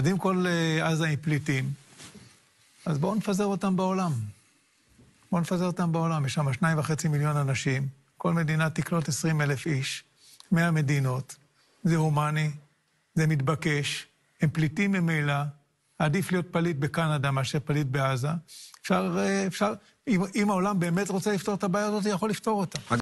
אז אם כל אה, עזה היא פליטים, אז בואו נפזר אותם בעולם. בואו נפזר אותם בעולם. יש שם שניים וחצי מיליון אנשים, כל מדינה תקלוט עשרים אלף איש, מאה מדינות. זה הומני, זה מתבקש, הם פליטים ממילא. עדיף להיות פליט בקנדה מאשר פליט בעזה. אפשר, אה, אפשר, אם, אם העולם באמת רוצה לפתור את הבעיה הזאת, יכול לפתור אותה.